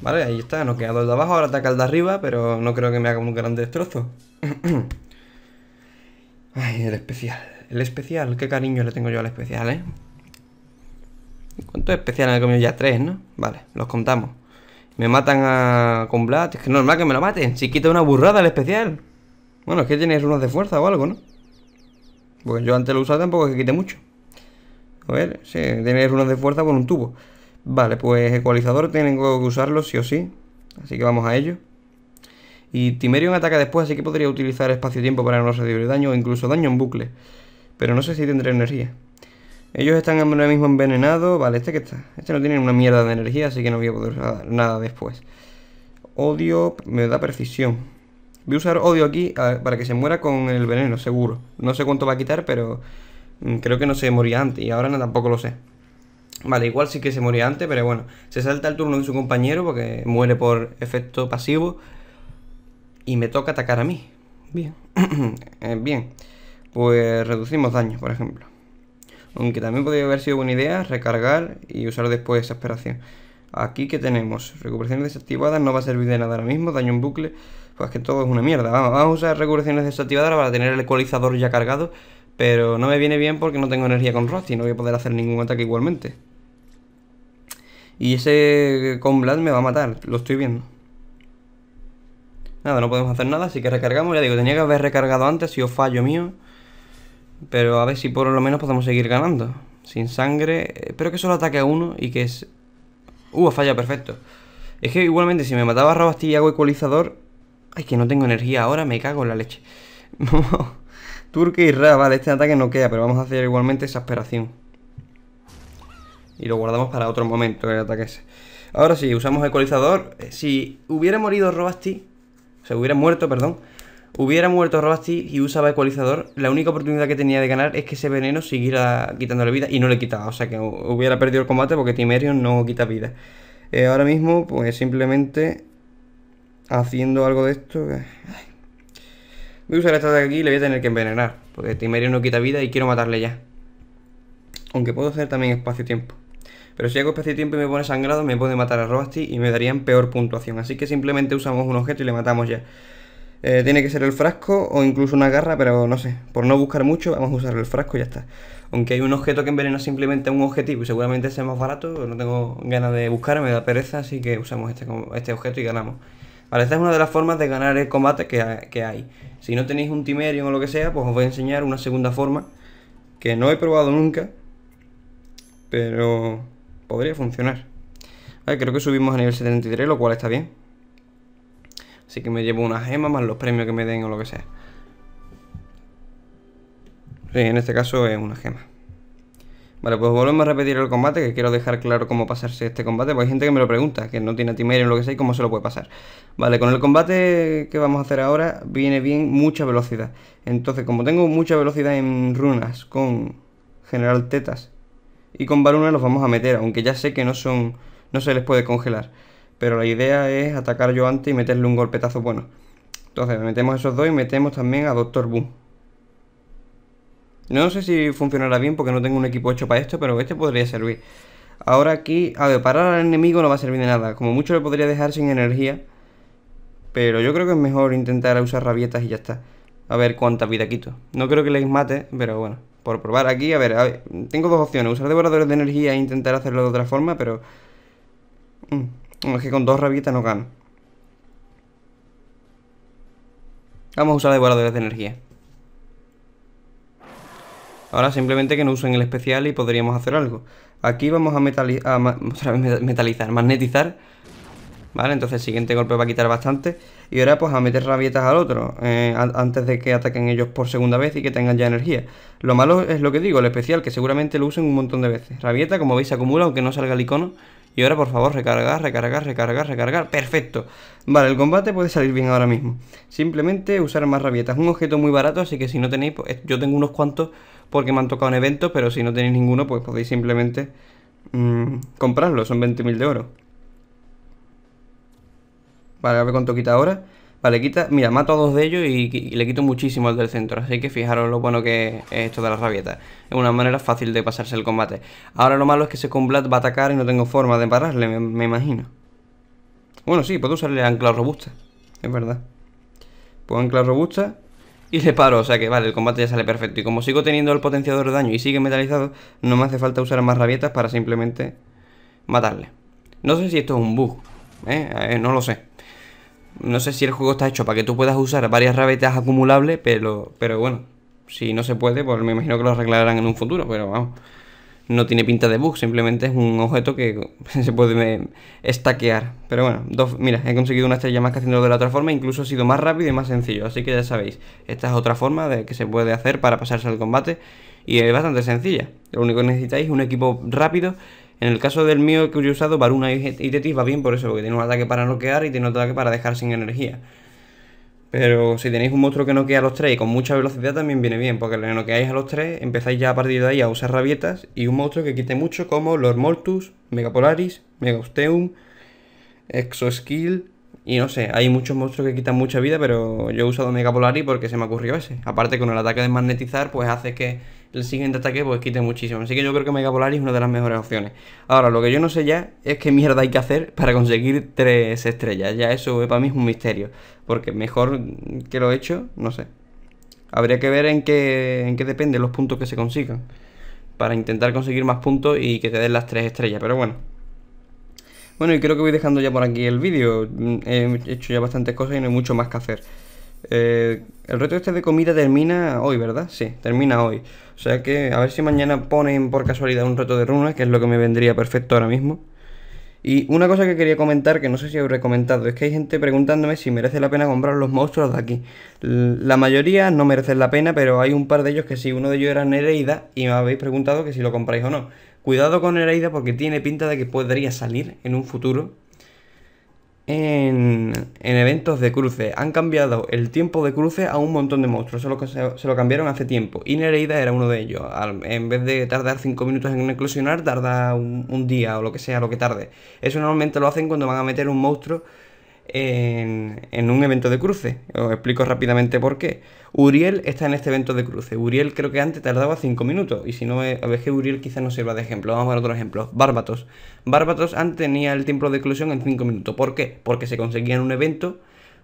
Vale, ahí está, queda el de abajo, ahora ataca el de arriba, pero no creo que me haga un gran destrozo. Ay, el especial. El especial, qué cariño le tengo yo al especial, ¿eh? ¿Cuántos especiales han comido ya? Tres, ¿no? Vale, los contamos. Me matan a... con Vlad. Es que normal que me lo maten. Si quita una burrada el especial. Bueno, es que tienes unos de fuerza o algo, ¿no? Porque yo antes lo usaba tampoco que quite mucho. A ver, sí, tiene runas de fuerza con un tubo. Vale, pues ecualizador tengo que usarlo sí o sí. Así que vamos a ello. Y Timerion ataca después, así que podría utilizar espacio-tiempo para no recibir daño o incluso daño en bucle. Pero no sé si tendré energía. Ellos están ahora mismo envenenado Vale, este que está. Este no tiene una mierda de energía, así que no voy a poder usar nada después. Odio me da precisión. Voy a usar odio aquí para que se muera con el veneno, seguro. No sé cuánto va a quitar, pero mm, creo que no se moría antes y ahora tampoco lo sé. Vale, igual sí que se moría antes, pero bueno. Se salta el turno de su compañero porque muere por efecto pasivo. Y me toca atacar a mí. Bien. Eh, bien. Pues reducimos daño, por ejemplo. Aunque también podría haber sido buena idea recargar y usar después esa Aquí que tenemos, Recuperación desactivada. no va a servir de nada ahora mismo, daño en bucle pues que todo es una mierda. Vamos, a usar recurreciones desactivadoras para tener el ecualizador ya cargado, pero no me viene bien porque no tengo energía con Rusty. no voy a poder hacer ningún ataque igualmente. Y ese Con Blast me va a matar, lo estoy viendo. Nada, no podemos hacer nada, así que recargamos. Ya digo, tenía que haber recargado antes, si os fallo mío. Pero a ver si por lo menos podemos seguir ganando. Sin sangre. Espero que solo ataque a uno y que es... Uh, falla, perfecto. Es que igualmente si me mataba Rabasti y hago ecualizador, Ay, que no tengo energía ahora, me cago en la leche. Turque y Ra, vale, este ataque no queda, pero vamos a hacer igualmente esa exasperación. Y lo guardamos para otro momento, el ataque ese. Ahora sí, usamos ecualizador. Eh, si hubiera morido Robasti, o sea, hubiera muerto, perdón, hubiera muerto Robasti y usaba ecualizador, la única oportunidad que tenía de ganar es que ese veneno siguiera quitándole vida y no le quitaba. O sea, que hubiera perdido el combate porque Timerion no quita vida. Eh, ahora mismo, pues simplemente haciendo algo de esto. Eh, voy a usar esta de aquí y le voy a tener que envenenar. Porque Timerio este no quita vida y quiero matarle ya. Aunque puedo hacer también espacio-tiempo. Pero si hago espacio-tiempo y me pone sangrado, me puede matar a Robasti y me darían peor puntuación. Así que simplemente usamos un objeto y le matamos ya. Eh, tiene que ser el frasco o incluso una garra, pero no sé. Por no buscar mucho, vamos a usar el frasco y ya está. Aunque hay un objeto que envenena simplemente a un objetivo y seguramente sea más barato, no tengo ganas de buscar, me da pereza, así que usamos este, este objeto y ganamos esta es una de las formas de ganar el combate que, hay. Si no tenéis un Timerion o lo que sea, pues os voy a enseñar una segunda forma que no he probado nunca, pero podría funcionar. creo que subimos a nivel 73, lo cual está bien. Así que me llevo una gema más los premios que me den o lo que sea. Sí, en este caso es una gema. Vale, pues volvemos a repetir el combate, que quiero dejar claro cómo pasarse este combate, porque hay gente que me lo pregunta, que no tiene timer en lo que sea y cómo se lo puede pasar. Vale, con el combate que vamos a hacer ahora viene bien mucha velocidad. Entonces, como tengo mucha velocidad en runas con General Tetas y con Varuna, los vamos a meter, aunque ya sé que no son no se les puede congelar. Pero la idea es atacar yo antes y meterle un golpetazo bueno. Entonces, metemos esos dos y metemos también a Doctor Boom. No sé si funcionará bien porque no tengo un equipo hecho para esto, pero este podría servir. Ahora aquí, a ver, parar al enemigo no va a servir de nada. Como mucho le podría dejar sin energía. Pero yo creo que es mejor intentar usar rabietas y ya está. A ver cuánta vida quito. No creo que le mate, pero bueno. Por probar aquí, a ver, tengo dos opciones. Usar devoradores de energía e intentar hacerlo de otra forma, pero... Mm, es que con dos rabietas no gano. Vamos a usar devoradores de energía. Ahora simplemente que no usen el especial y podríamos hacer algo. Aquí vamos a, metalizar, magnetizar. Vale, entonces el siguiente golpe va a quitar bastante. Y ahora pues a meter rabietas al otro, eh, antes de que ataquen ellos por segunda vez y que tengan ya energía. Lo malo es lo que digo, el especial, que seguramente lo usen un montón de veces. Rabieta, como veis, se acumula aunque no salga el icono. Y ahora, por favor, recargar, recargar, recargar, recargar. ¡Perfecto! Vale, el combate puede salir bien ahora mismo. Simplemente usar más rabietas. un objeto muy barato, así que si no tenéis, pues, yo tengo unos cuantos porque me han tocado en eventos, pero si no tenéis ninguno, pues podéis simplemente mm, comprarlo, son 20.000 de oro. Vale, a ver cuánto quita ahora. Vale, quita, mira, mato a dos de ellos y, le quito muchísimo al del centro. Así que fijaros lo bueno que es esto de las rabietas. Es una manera fácil de pasarse el combate. Ahora lo malo es que ese Combat va a atacar y no tengo forma de pararle, me, imagino. Bueno, sí, puedo usarle ancla robusta. Es verdad. puedo ancla robusta y le paro, o sea que vale, el combate ya sale perfecto. Y como sigo teniendo el potenciador de daño y sigue metalizado, no me hace falta usar más rabietas para simplemente matarle. No sé si esto es un bug, ¿eh? Eh, no lo sé. No sé si el juego está hecho para que tú puedas usar varias rabietas acumulables, pero, pero bueno, si no se puede, pues me imagino que lo arreglarán en un futuro, pero vamos no tiene pinta de bug, simplemente es un objeto que se puede estaquear. Pero bueno, mira, he conseguido una estrella más que haciéndolo de la otra forma, incluso ha sido más rápido y más sencillo. Así que ya sabéis, esta es otra forma de que se puede hacer para pasarse al combate y es bastante sencilla. Lo único que necesitáis es un equipo rápido. En el caso del mío que os he usado, Varuna y Tetis va bien por eso, porque tiene un ataque para bloquear y tiene otro ataque para dejar sin energía. Pero si tenéis un monstruo que noquea a los tres y con mucha velocidad también viene bien, porque le noqueáis a los tres, empezáis ya a partir de ahí a usar rabietas y un monstruo que quite mucho como Lord Moltus, Megapolaris, Exo Exoskill, y no sé, hay muchos monstruos que quitan mucha vida, pero yo he usado Mega porque se me ocurrió ese. Aparte con el ataque de magnetizar, pues hace que el siguiente ataque pues quite muchísimo. Así que yo creo que Mega es una de las mejores opciones. Ahora, lo que yo no sé ya es qué mierda hay que hacer para conseguir tres estrellas. Ya eso eh, para mí un misterio. Porque mejor que lo he hecho, no sé. Habría que ver en qué, en qué depende los puntos que se consigan. Para intentar conseguir más puntos y que te den las tres estrellas. Pero bueno. Bueno, y creo que voy dejando ya por aquí el vídeo. He hecho ya bastantes cosas y no hay mucho más que hacer. Eh, el reto este de comida termina hoy, ¿verdad? Sí, termina hoy. O sea que a ver si mañana ponen por casualidad un reto de runas, que es lo que me vendría perfecto ahora mismo. Y una cosa que quería comentar, que no sé si he recomendado es que hay gente preguntándome si merece la pena comprar los monstruos de aquí. La mayoría no merecen la pena, pero hay un par de ellos que sí. Uno de ellos era Nereida y me habéis preguntado que si lo compráis o no. Cuidado con Nereida porque tiene pinta de que podría salir en un futuro en, en, eventos de cruce. Han cambiado el tiempo de cruce a un montón de monstruos. Eso lo, se, lo cambiaron hace tiempo. Y Nereida era uno de ellos. en vez de tardar 5 minutos en eclosionar, tarda un, un, día o lo que sea, lo que tarde. Eso normalmente lo hacen cuando van a meter un monstruo en, en un evento de cruce. Os explico rápidamente por qué. Uriel está en este evento de cruce. Uriel creo que antes tardaba 5 minutos. Y si no, a ver Uriel quizás no sirva de ejemplo. Vamos a ver otro ejemplo. Bárbatos. Bárbatos antes tenía el tiempo de eclosión en 5 minutos. ¿Por qué? Porque se conseguía en un evento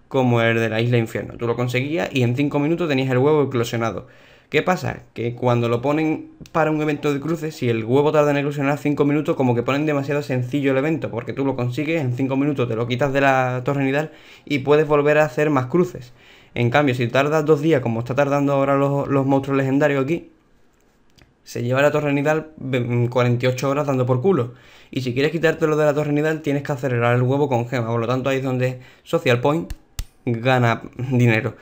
como el de la isla infierno. Tú lo conseguías y en 5 minutos tenías el huevo eclosionado. ¿Qué pasa? Que cuando lo ponen para un evento de cruces, si el huevo tarda en eclosionar 5 minutos, como que ponen demasiado sencillo el evento, porque tú lo consigues, en 5 minutos te lo quitas de la torre nidal y puedes volver a hacer más cruces. En cambio, si tardas dos días, como está tardando ahora los, monstruos legendarios aquí, se lleva la torre nidal 48 mm, horas dando por culo. Y si quieres quitártelo de la torre nidal, tienes que acelerar el huevo con gema. Por lo tanto, ahí es donde Social Point gana dinero.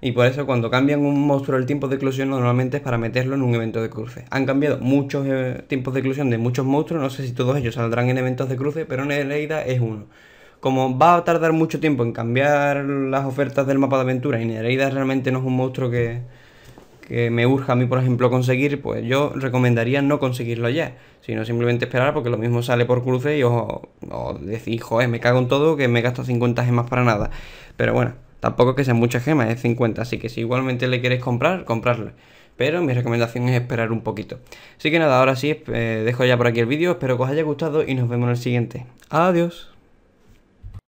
Y por eso cuando cambian un monstruo el tiempo de eclosión normalmente es para meterlo en un evento de cruce. Han cambiado muchos eh, tiempos de eclosión de muchos monstruos, no sé si todos ellos saldrán en eventos de cruce, pero Nereida es uno como va a tardar mucho tiempo en cambiar las ofertas del mapa de aventura y Nereida realmente no es un monstruo que, me urja a mí, por ejemplo, conseguir, pues yo recomendaría no conseguirlo ya, sino simplemente esperar porque lo mismo sale por cruce y os, decís, joder, me cago en todo, que me gasto 50 gemas para nada. Pero bueno, tampoco que sean muchas gemas, es 50, así que si igualmente le queréis comprar, comprarlo. Pero mi recomendación es esperar un poquito. Así que nada, ahora sí, eh, dejo ya por aquí el vídeo, espero que os haya gustado y nos vemos en el siguiente. Adiós.